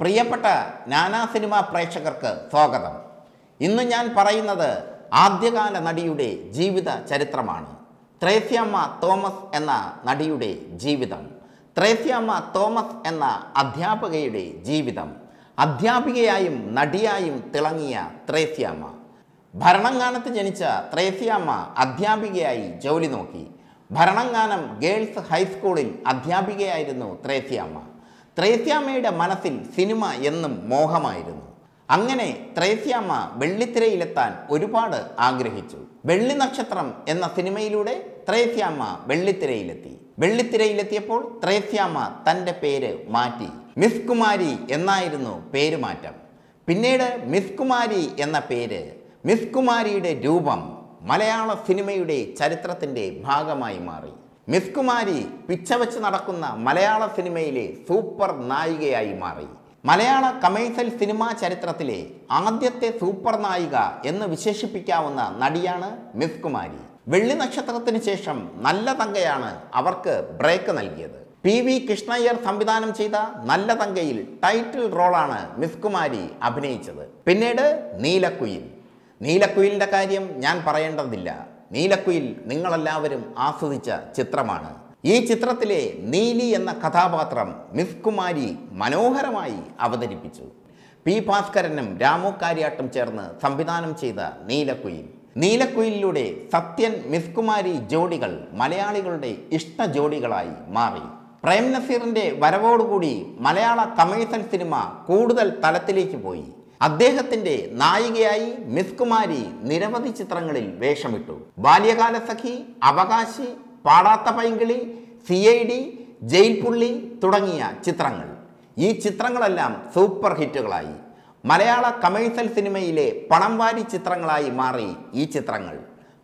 പ്രിയപ്പെട്ട നാനാ സിനിമാ പ്രേക്ഷകർക്ക് സ്വാഗതം ഇന്ന് ഞാൻ പറയുന്നത് ആദ്യകാല നടിയുടെ ജീവിത ചരിത്രമാണ് ത്രേസ്യാമ്മ തോമസ് എന്ന നടിയുടെ ജീവിതം ത്രേസ്യാമ്മ തോമസ് എന്ന അധ്യാപകയുടെ ജീവിതം അധ്യാപികയായും നടിയായും തിളങ്ങിയ ത്രേസ്യാമ്മ ഭരണങ്ങാനത്ത് ജനിച്ച ത്രേസ്യാമ്മ അധ്യാപികയായി ജോലി നോക്കി ഭരണങ്ങാനം ഗേൾസ് ഹൈസ്കൂളിൽ അധ്യാപികയായിരുന്നു ത്രേസ്യാമ്മ ത്രേസ്യാമ്മയുടെ മനസ്സിൽ സിനിമ എന്നും മോഹമായിരുന്നു അങ്ങനെ ത്രേസ്യാമ്മ വെള്ളിത്തിരയിലെത്താൻ ഒരുപാട് ആഗ്രഹിച്ചു വെള്ളി നക്ഷത്രം എന്ന സിനിമയിലൂടെ ത്രേസ്യാമ്മ വെള്ളിത്തിരയിലെത്തി വെള്ളിത്തിരയിലെത്തിയപ്പോൾ ത്രേസ്യാമ്മ തൻ്റെ പേര് മാറ്റി മിസ് കുമാരി എന്നായിരുന്നു പേരുമാറ്റം പിന്നീട് മിസ് കുമാരി എന്ന പേര് മിസ് കുമാരിയുടെ രൂപം മലയാള സിനിമയുടെ ചരിത്രത്തിൻ്റെ ഭാഗമായി മാറി മിസ് കുമാരി പിച്ച വെച്ച് നടക്കുന്ന മലയാള സിനിമയിലെ സൂപ്പർ നായികയായി മാറി മലയാള കമേഴ്സൽ സിനിമാ ചരിത്രത്തിലെ ആദ്യത്തെ സൂപ്പർ നായിക എന്ന് വിശേഷിപ്പിക്കാവുന്ന നടിയാണ് മിസ് കുമാരി വെള്ളി നക്ഷത്രത്തിന് ശേഷം നല്ല തങ്കയാണ് അവർക്ക് ബ്രേക്ക് നൽകിയത് പി വി കൃഷ്ണയ്യർ സംവിധാനം ചെയ്ത നല്ല തങ്കയിൽ ടൈറ്റിൽ റോളാണ് മിസ് കുമാരി അഭിനയിച്ചത് പിന്നീട് നീലക്കുയിൽ നീലക്കുയിലിൻ്റെ കാര്യം ഞാൻ പറയേണ്ടതില്ല നീലക്കുയിൽ നിങ്ങളെല്ലാവരും ആസ്വദിച്ച ചിത്രമാണ് ഈ ചിത്രത്തിലെ നീലി എന്ന കഥാപാത്രം മിസ് കുമാരി മനോഹരമായി അവതരിപ്പിച്ചു പി ഭാസ്കരനും രാമു കാര്യാട്ടും ചേർന്ന് സംവിധാനം ചെയ്ത നീലക്കുയിൽ നീലക്കുയിലൂടെ സത്യൻ മിസ് കുമാരി ജോഡികൾ മലയാളികളുടെ ഇഷ്ട ജോഡികളായി മാറി പ്രേം നസീറിൻ്റെ വരവോടുകൂടി മലയാള കമേഴ്സൻ സിനിമ കൂടുതൽ തലത്തിലേക്ക് പോയി അദ്ദേഹത്തിന്റെ നായികയായി മിസ് കുമാരി നിരവധി ചിത്രങ്ങളിൽ വേഷമിട്ടു Balyakala Sakhi Avakashi Padatha Painkili C I D Jailpulli തുടങ്ങിയ ചിത്രങ്ങൾ ഈ ചിത്രങ്ങളെല്ലാം സൂപ്പർ ഹിറ്റുകളായി മലയാള കമേഴ്സ്യൽ സിനിമയിലെ പണം വാരി ചിത്രങ്ങളായി മാറി ഈ ചിത്രങ്ങൾ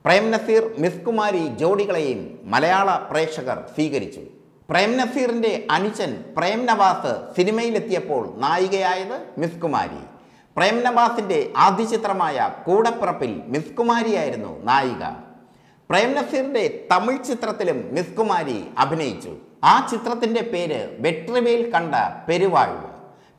പ്രേം നസീർ മിസ് കുമാരി ജോഡികളെയും മലയാള പ്രേക്ഷകർ സ്വീകരിച്ചു പ്രേം നസീറിൻ്റെ അനുജൻ പ്രേം നവാസ് സിനിമയിലെത്തിയപ്പോൾ നായികയായത് മിസ് കുമാരി പ്രേം നവാസിൻ്റെ ആദ്യ ചിത്രമായ കൂടപ്പിറപ്പിൽ മിസ് കുമാരിയായിരുന്നു നായിക പ്രേം നസീറിൻ്റെ തമിഴ് ചിത്രത്തിലും മിസ് കുമാരി അഭിനയിച്ചു ആ ചിത്രത്തിൻ്റെ പേര് വെട്രിവേൽ കണ്ട പെരുവാഴ്വ്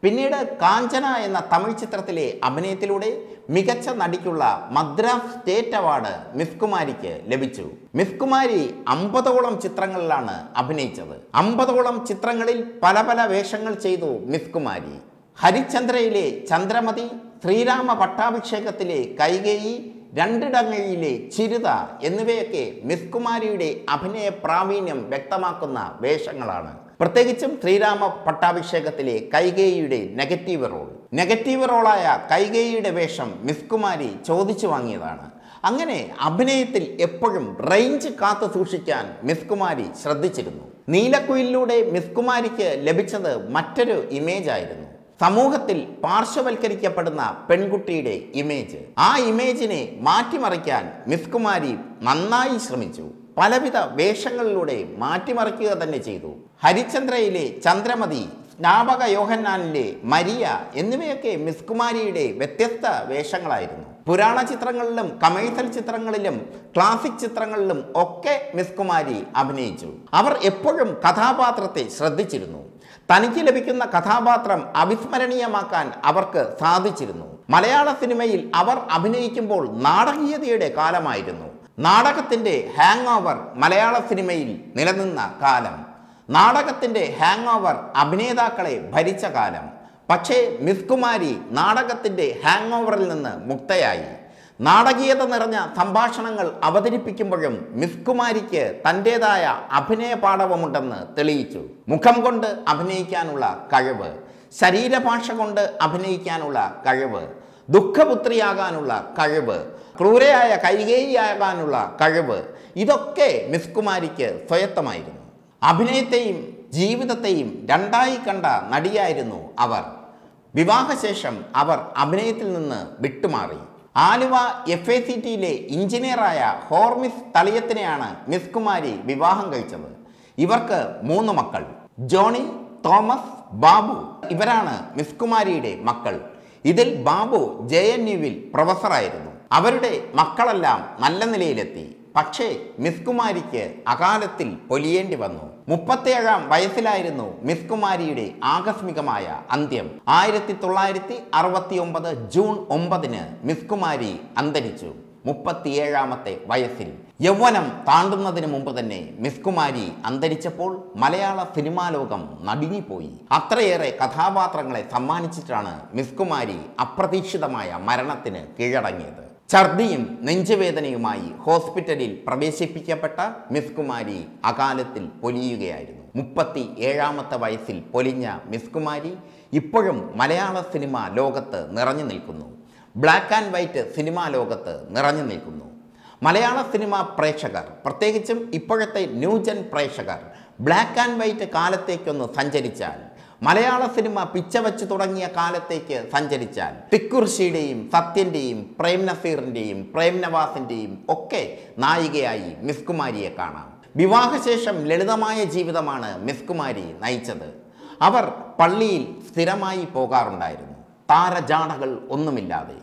പിന്നീട് കാഞ്ചന എന്ന തമിഴ് ചിത്രത്തിലെ അഭിനയത്തിലൂടെ മികച്ച നടിക്കുള്ള മദ്രാസ് സ്റ്റേറ്റ് അവാർഡ് മിസ് കുമാരിക്ക് ലഭിച്ചു മിസ് കുമാരി അമ്പതോളം ചിത്രങ്ങളിലാണ് അഭിനയിച്ചത് അമ്പതോളം ചിത്രങ്ങളിൽ പല പല വേഷങ്ങൾ ചെയ്തു മിസ് കുമാരി ഹരിചന്ദ്രയിലെ ചന്ദ്രമതി ശ്രീരാമ പട്ടാഭിഷേകത്തിലെ കൈകേയി രണ്ടിടങ്ങളിലെ ചിരുത എന്നിവയൊക്കെ മിസ് കുമാരിയുടെ അഭിനയ പ്രാവീണ്യം വ്യക്തമാക്കുന്ന വേഷങ്ങളാണ് പ്രത്യേകിച്ചും ശ്രീരാമ പട്ടാഭിഷേകത്തിലെ കൈകേയിയുടെ നെഗറ്റീവ് റോൾ നെഗറ്റീവ് റോളായ കൈകേയിയുടെ വേഷം മിസ് കുമാരി ചോദിച്ചു വാങ്ങിയതാണ് അങ്ങനെ അഭിനയത്തിൽ എപ്പോഴും റേഞ്ച് കാത്തു സൂക്ഷിക്കാൻ മിസ് കുമാരി ശ്രദ്ധിച്ചിരുന്നു നീലക്കുയിലൂടെ മിസ് കുമാരിക്ക് ലഭിച്ചത് മറ്റൊരു ഇമേജായിരുന്നു സമൂഹത്തിൽ പാർശ്വവൽക്കരിക്കപ്പെടുന്ന പെൺകുട്ടിയുടെ ഇമേജ് ആ ഇമേജിനെ മാറ്റിമറിക്കാൻ മിസ് കുമാരി നന്നായി ശ്രമിച്ചു പലവിധ വേഷങ്ങളിലൂടെ മാറ്റിമറിക്കുക തന്നെ ചെയ്തു ഹരിചന്ദ്രയിലെ ചന്ദ്രമതി സ്നാപക യോഹന്നാനിലെ മരിയ എന്നിവയൊക്കെ മിസ് കുമാരിയുടെ വ്യത്യസ്ത വേഷങ്ങളായിരുന്നു പുരാണ ചിത്രങ്ങളിലും കമേഴ്സൽ ചിത്രങ്ങളിലും ക്ലാസിക് ചിത്രങ്ങളിലും ഒക്കെ മിസ് കുമാരി അഭിനയിച്ചു അവർ എപ്പോഴും കഥാപാത്രത്തെ ശ്രദ്ധിച്ചിരുന്നു തനിക്ക് ലഭിക്കുന്ന കഥാപാത്രം അവിസ്മരണീയമാക്കാൻ അവർക്ക് സാധിച്ചിരുന്നു മലയാള സിനിമയിൽ അവർ അഭിനയിക്കുമ്പോൾ നാടകീയതയുടെ കാലമായിരുന്നു നാടകത്തിൻ്റെ ഹാങ് ഓവർ മലയാള സിനിമയിൽ നിലനിന്ന കാലം നാടകത്തിൻ്റെ ഹാങ് ഓവർ അഭിനേതാക്കളെ ഭരിച്ച കാലം പക്ഷേ മിസ്കുമാരി നാടകത്തിൻ്റെ ഹാങ് ഓവറിൽ നിന്ന് മുക്തയായി നാടകീയത നിറഞ്ഞ സംഭാഷണങ്ങൾ അവതരിപ്പിക്കുമ്പോഴും മിസ്കുമാരിക്ക് തൻ്റെതായ അഭിനയ പാഠവമുണ്ടെന്ന് തെളിയിച്ചു മുഖം കൊണ്ട് അഭിനയിക്കാനുള്ള കഴിവ് ശരീരഭാഷ കൊണ്ട് അഭിനയിക്കാനുള്ള കഴിവ് ദുഃഖപുത്രിയാകാനുള്ള കഴിവ് ക്രൂരയായ കൈകേരിയാകാനുള്ള കഴിവ് ഇതൊക്കെ മിസ്കുമാരിക്ക് സ്വയത്തമായിരുന്നു അഭിനയത്തെയും ജീവിതത്തെയും രണ്ടായി കണ്ട നടിയായിരുന്നു അവർ വിവാഹശേഷം അവർ അഭിനയത്തിൽ നിന്ന് വിട്ടുമാറി ആലുവ എഫ് എ സി ടിയിലെ എഞ്ചിനീയറായ ഹോർമിസ് തളിയത്തിനെയാണ് മിസ് കുമാരി വിവാഹം കഴിച്ചത് ഇവർക്ക് മൂന്ന് മക്കൾ ജോണി തോമസ് ബാബു ഇവരാണ് മിസ് കുമാരിയുടെ മക്കൾ ഇതിൽ ബാബു ജെ എൻ യുവിൽ പ്രൊഫസറായിരുന്നു അവരുടെ മക്കളെല്ലാം നല്ല നിലയിലെത്തി പക്ഷേ മിസ് കുമാരിക്ക് അകാലത്തിൽ പൊലിയേണ്ടി വന്നു മുപ്പത്തേഴാം വയസ്സിലായിരുന്നു മിസ് കുമാരിയുടെ ആകസ്മികമായ അന്ത്യം ആയിരത്തി തൊള്ളായിരത്തി അറുപത്തി ഒമ്പത് ജൂൺ ഒമ്പതിന് മിസ് കുമാരി അന്തരിച്ചു മുപ്പത്തിയേഴാമത്തെ വയസ്സിൽ യൗവനം താണ്ടുന്നതിന് മുമ്പ് തന്നെ മിസ് കുമാരി അന്തരിച്ചപ്പോൾ മലയാള സിനിമാ ലോകം നടുങ്ങിപ്പോയി അത്രയേറെ കഥാപാത്രങ്ങളെ സമ്മാനിച്ചിട്ടാണ് മിസ് കുമാരി അപ്രതീക്ഷിതമായ മരണത്തിന് കീഴടങ്ങിയത് ഛർദിയും നെഞ്ചുവേദനയുമായി ഹോസ്പിറ്റലിൽ പ്രവേശിപ്പിക്കപ്പെട്ട മിസ് കുമാരി അകാലത്തിൽ പൊലിയുകയായിരുന്നു മുപ്പത്തി ഏഴാമത്തെ വയസ്സിൽ പൊലിഞ്ഞ മിസ് കുമാരി ഇപ്പോഴും മലയാള സിനിമ ലോകത്ത് നിറഞ്ഞു നിൽക്കുന്നു ബ്ലാക്ക് ആൻഡ് വൈറ്റ് സിനിമാ ലോകത്ത് നിറഞ്ഞു നിൽക്കുന്നു മലയാള സിനിമ പ്രേക്ഷകർ പ്രത്യേകിച്ചും ഇപ്പോഴത്തെ ന്യൂജൻ പ്രേക്ഷകർ ബ്ലാക്ക് ആൻഡ് വൈറ്റ് കാലത്തേക്കൊന്ന് സഞ്ചരിച്ചാൽ മലയാള സിനിമ പിച്ചവച്ചു തുടങ്ങിയ കാലത്തേക്ക് സഞ്ചരിച്ചാൽ ടിക്കുർഷിയുടെയും സത്യൻ്റെയും പ്രേം നസീറിൻ്റെയും പ്രേം നവാസിൻ്റെയും ഒക്കെ നായികയായി മിസ് കുമാരിയെ കാണാം വിവാഹശേഷം ലളിതമായ ജീവിതമാണ് മിസ് കുമാരി നയിച്ചത് അവർ പള്ളിയിൽ സ്ഥിരമായി പോകാറുണ്ടായിരുന്നു താരജാടകൾ ഒന്നുമില്ലാതെ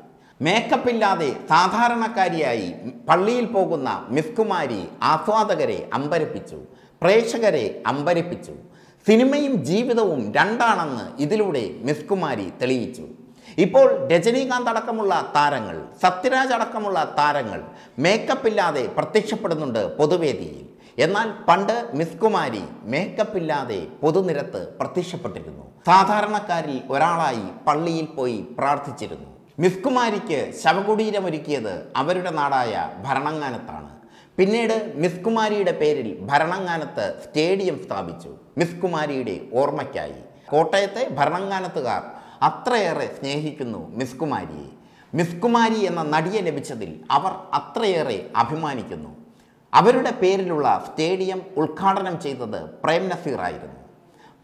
മേക്കപ്പ് ഇല്ലാതെ സാധാരണക്കാരിയായി പള്ളിയിൽ പോകുന്ന മിസ് കുമാരി ആസ്വാദകരെ അമ്പരപ്പിച്ചു പ്രേക്ഷകരെ അമ്പരപ്പിച്ചു സിനിമയും ജീവിതവും രണ്ടാണെന്ന് ഇതിലൂടെ മിസ് കുമാരി തെളിയിച്ചു ഇപ്പോൾ രജനീകാന്ത് അടക്കമുള്ള താരങ്ങൾ സത്യരാജ് അടക്കമുള്ള താരങ്ങൾ മേക്കപ്പ് ഇല്ലാതെ പ്രത്യക്ഷപ്പെടുന്നുണ്ട് പൊതുവേദിയിൽ എന്നാൽ പണ്ട് മിസ് കുമാരി മേക്കപ്പ് ഇല്ലാതെ പൊതുനിരത്ത് പ്രത്യക്ഷപ്പെട്ടിരുന്നു സാധാരണക്കാരിൽ ഒരാളായി പള്ളിയിൽ പോയി പ്രാർത്ഥിച്ചിരുന്നു മിസ് കുമാരിക്ക് ശവകുടീരമൊരുക്കിയത് അവരുടെ നാടായ ഭരണങ്ങാനത്താണ് പിന്നീട് മിസ് കുമാരിയുടെ പേരിൽ ഭരണങ്ങാനത്ത് സ്റ്റേഡിയം സ്ഥാപിച്ചു മിസ് കുമാരിയുടെ ഓർമ്മയ്ക്കായി കോട്ടയത്തെ ഭരണങ്ങാനത്തുകാർ അത്രയേറെ സ്നേഹിക്കുന്നു മിസ് കുമാരിയെ മിസ് കുമാരി എന്ന നടിയെ ലഭിച്ചതിൽ അവർ അത്രയേറെ അഭിമാനിക്കുന്നു അവരുടെ പേരിലുള്ള സ്റ്റേഡിയം ഉദ്ഘാടനം ചെയ്തത് പ്രേം ആയിരുന്നു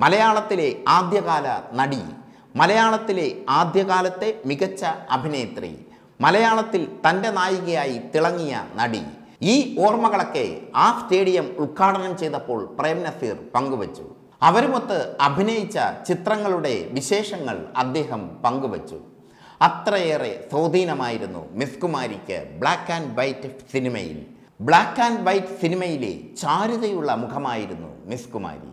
മലയാളത്തിലെ ആദ്യകാല നടി മലയാളത്തിലെ ആദ്യകാലത്തെ മികച്ച അഭിനേത്രി മലയാളത്തിൽ തൻ്റെ നായികയായി തിളങ്ങിയ നടി ഈ ഓർമ്മകളൊക്കെ ആ സ്റ്റേഡിയം ഉദ്ഘാടനം ചെയ്തപ്പോൾ പ്രേം നസീർ പങ്കുവച്ചു അവരുമൊത്ത് അഭിനയിച്ച ചിത്രങ്ങളുടെ വിശേഷങ്ങൾ അദ്ദേഹം പങ്കുവച്ചു അത്രയേറെ സ്വാധീനമായിരുന്നു മിസ്കുമാരിക്ക് ബ്ലാക്ക് ആൻഡ് വൈറ്റ് സിനിമയിൽ ബ്ലാക്ക് ആൻഡ് വൈറ്റ് സിനിമയിലെ ചാരുതയുള്ള മുഖമായിരുന്നു മിസ്കുമാരി